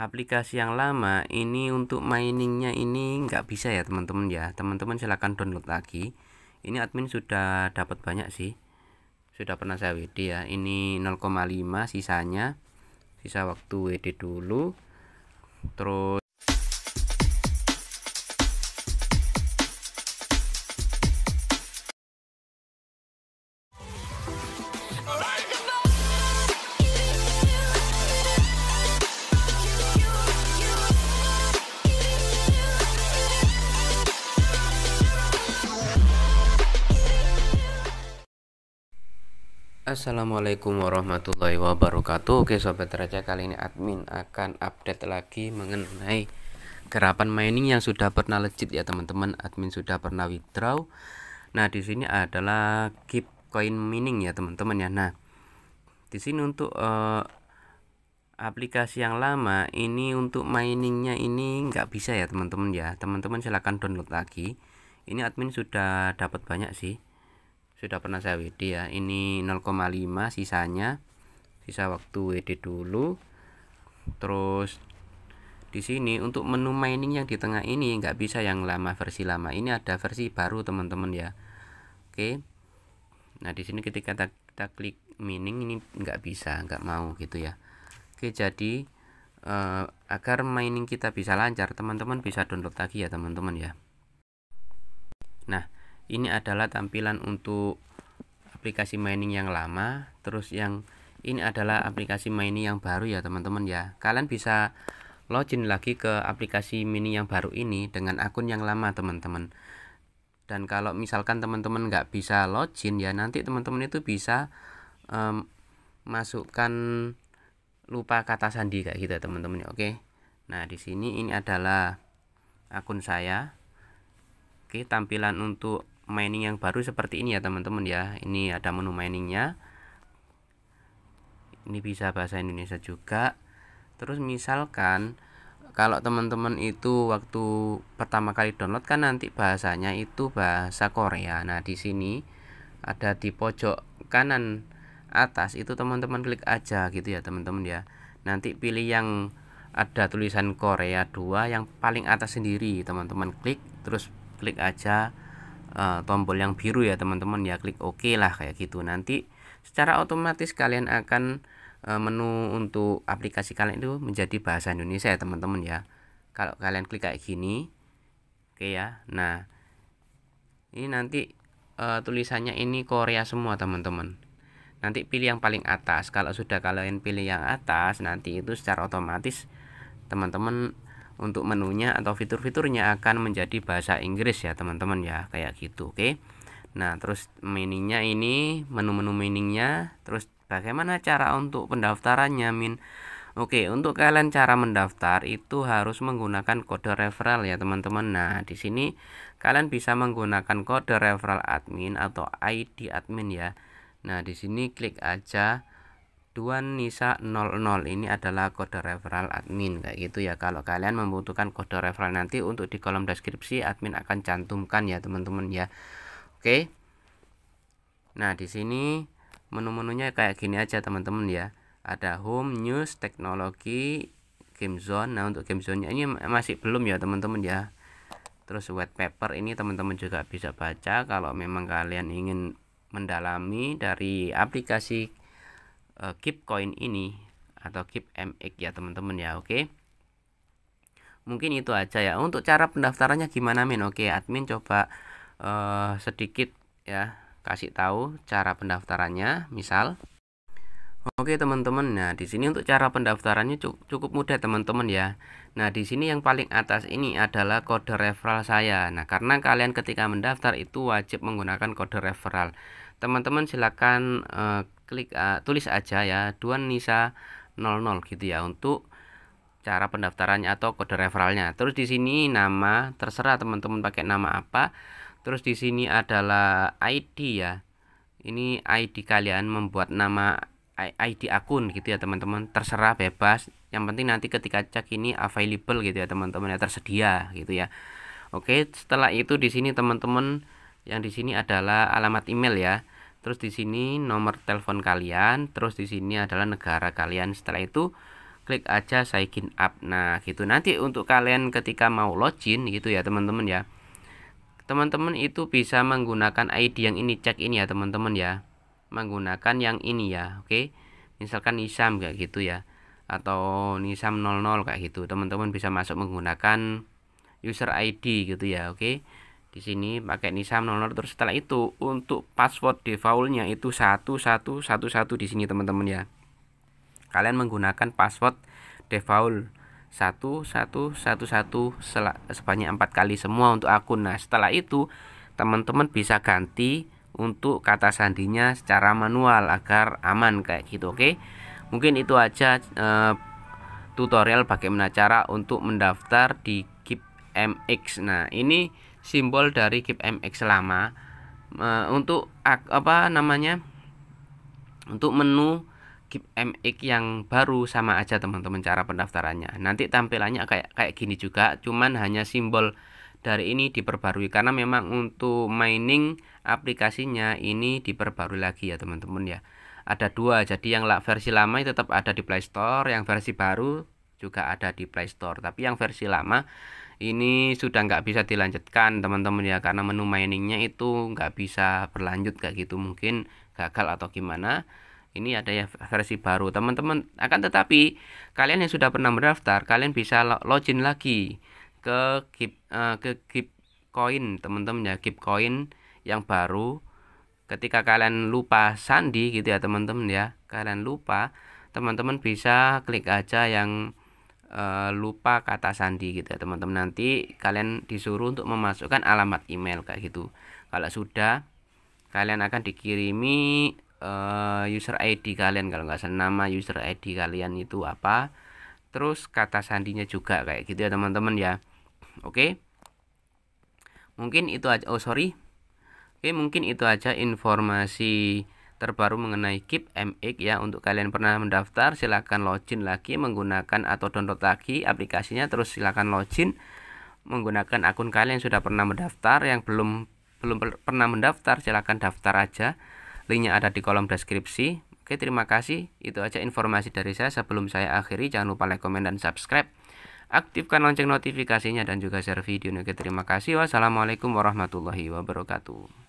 aplikasi yang lama ini untuk miningnya ini nggak bisa ya teman-teman ya teman-teman silahkan download lagi ini admin sudah dapat banyak sih sudah pernah saya WD ya ini 0,5 sisanya sisa waktu WD dulu terus Assalamualaikum warahmatullahi wabarakatuh Oke Sobat Raja kali ini admin akan update lagi mengenai gerapan mining yang sudah pernah legit ya teman-teman Admin sudah pernah withdraw Nah di sini adalah keep coin mining ya teman-teman ya Nah di sini untuk uh, aplikasi yang lama ini untuk miningnya ini nggak bisa ya teman-teman ya Teman-teman silahkan download lagi Ini admin sudah dapat banyak sih sudah pernah saya WD ya ini 0,5 sisanya sisa waktu WD dulu terus di sini untuk menu mining yang di tengah ini nggak bisa yang lama versi lama ini ada versi baru teman-teman ya oke nah di sini ketika kita, kita klik mining ini nggak bisa nggak mau gitu ya oke jadi eh, agar mining kita bisa lancar teman-teman bisa download lagi ya teman-teman ya ini adalah tampilan untuk aplikasi mining yang lama terus yang ini adalah aplikasi mining yang baru ya teman-teman ya kalian bisa login lagi ke aplikasi mini yang baru ini dengan akun yang lama teman-teman dan kalau misalkan teman-teman nggak bisa login ya nanti teman-teman itu bisa um, masukkan lupa kata sandi kayak gitu ya, teman-teman ya oke nah di sini ini adalah akun saya oke tampilan untuk mining yang baru seperti ini ya teman-teman ya ini ada menu miningnya ini bisa bahasa Indonesia juga terus misalkan kalau teman-teman itu waktu pertama kali download kan nanti bahasanya itu bahasa Korea nah di sini ada di pojok kanan atas itu teman-teman klik aja gitu ya teman-teman ya nanti pilih yang ada tulisan Korea 2 yang paling atas sendiri teman-teman klik terus klik aja Eh, tombol yang biru ya teman-teman ya klik OK lah kayak gitu nanti secara otomatis kalian akan eh, menu untuk aplikasi kalian itu menjadi bahasa Indonesia ya teman-teman ya kalau kalian klik kayak gini oke okay ya nah ini nanti uh, tulisannya ini Korea semua teman-teman nanti pilih yang paling atas kalau sudah kalian pilih yang atas nanti itu secara otomatis teman-teman untuk menunya atau fitur-fiturnya akan menjadi bahasa Inggris ya teman-teman ya kayak gitu oke okay? nah terus mininya ini menu-menu mininya, terus bagaimana cara untuk pendaftarannya min oke okay, untuk kalian cara mendaftar itu harus menggunakan kode referral ya teman-teman nah di sini kalian bisa menggunakan kode referral admin atau ID admin ya nah di sini klik aja aduan nisa 00 ini adalah kode referral admin kayak gitu ya kalau kalian membutuhkan kode referral nanti untuk di kolom deskripsi admin akan cantumkan ya teman-teman ya oke nah di sini menu-menunya kayak gini aja teman-teman ya ada home news teknologi game zone nah untuk game zone ini masih belum ya teman-teman ya terus white paper ini teman-teman juga bisa baca kalau memang kalian ingin mendalami dari aplikasi uh, keep coin ini atau keep MX ya teman-teman ya oke mungkin itu aja ya untuk cara pendaftarannya gimana min oke admin coba uh, sedikit ya kasih tahu cara pendaftarannya misal Oke teman-teman, nah di sini untuk cara pendaftarannya cukup mudah teman-teman ya. Nah di sini yang paling atas ini adalah kode referral saya. Nah karena kalian ketika mendaftar itu wajib menggunakan kode referral. Teman-teman silakan uh, klik uh, tulis aja ya Duan Nisa 00 gitu ya untuk cara pendaftarannya atau kode referralnya. Terus di sini nama terserah teman-teman pakai nama apa. Terus di sini adalah ID ya. Ini ID kalian membuat nama ID akun gitu ya teman-teman terserah bebas yang penting nanti ketika cek ini available gitu ya teman-teman ya tersedia gitu ya oke setelah itu di sini teman-teman yang di sini adalah alamat email ya terus di sini nomor telepon kalian, terus di sini adalah negara kalian. Setelah itu klik aja sign up. Nah, gitu. Nanti untuk kalian ketika mau login gitu ya, teman-teman ya. Teman-teman itu bisa menggunakan ID yang ini cek ini ya, teman-teman ya. Menggunakan yang ini ya, oke. Misalkan Nisam kayak gitu ya atau Nisam 00 kayak gitu. Teman-teman bisa masuk menggunakan user ID gitu ya, oke di sini pakai nisam 00 terus setelah itu untuk password defaultnya itu 1111 di sini teman-teman ya kalian menggunakan password default 1111 sebanyak empat kali semua untuk akun nah setelah itu teman-teman bisa ganti untuk kata sandinya secara manual agar aman kayak gitu oke mungkin itu aja eh, tutorial bagaimana cara untuk mendaftar di keep mx nah ini simbol dari Keep MX lama untuk apa namanya untuk menu Keep MX yang baru sama aja teman-teman cara pendaftarannya nanti tampilannya kayak kayak gini juga cuman hanya simbol dari ini diperbarui karena memang untuk mining aplikasinya ini diperbarui lagi ya teman-teman ya ada dua jadi yang versi lama tetap ada di Play Store yang versi baru juga ada di Play Store tapi yang versi lama ini sudah nggak bisa dilanjutkan teman-teman ya karena menu miningnya itu nggak bisa berlanjut kayak gitu mungkin gagal atau gimana ini ada ya versi baru teman-teman akan tetapi kalian yang sudah pernah mendaftar kalian bisa login lagi ke keep, uh, ke keep coin teman-teman ya keep coin yang baru ketika kalian lupa sandi gitu ya teman-teman ya kalian lupa teman-teman bisa klik aja yang Eh, lupa kata sandi gitu ya teman-teman nanti kalian disuruh untuk memasukkan alamat email kayak gitu kalau sudah kalian akan dikirimi uh, user ID kalian kalau nggak salah nama user ID kalian itu apa terus kata sandinya juga kayak gitu ya teman-teman ya oke mungkin itu aja oh sorry oke mungkin itu aja informasi terbaru mengenai Keep MX ya untuk kalian pernah mendaftar silahkan login lagi menggunakan atau download lagi aplikasinya terus silahkan login menggunakan akun kalian yang sudah pernah mendaftar yang belum belum pernah mendaftar silahkan daftar aja linknya ada di kolom deskripsi oke terima kasih itu aja informasi dari saya sebelum saya akhiri jangan lupa like komen dan subscribe aktifkan lonceng notifikasinya dan juga share video oke terima kasih wassalamualaikum warahmatullahi wabarakatuh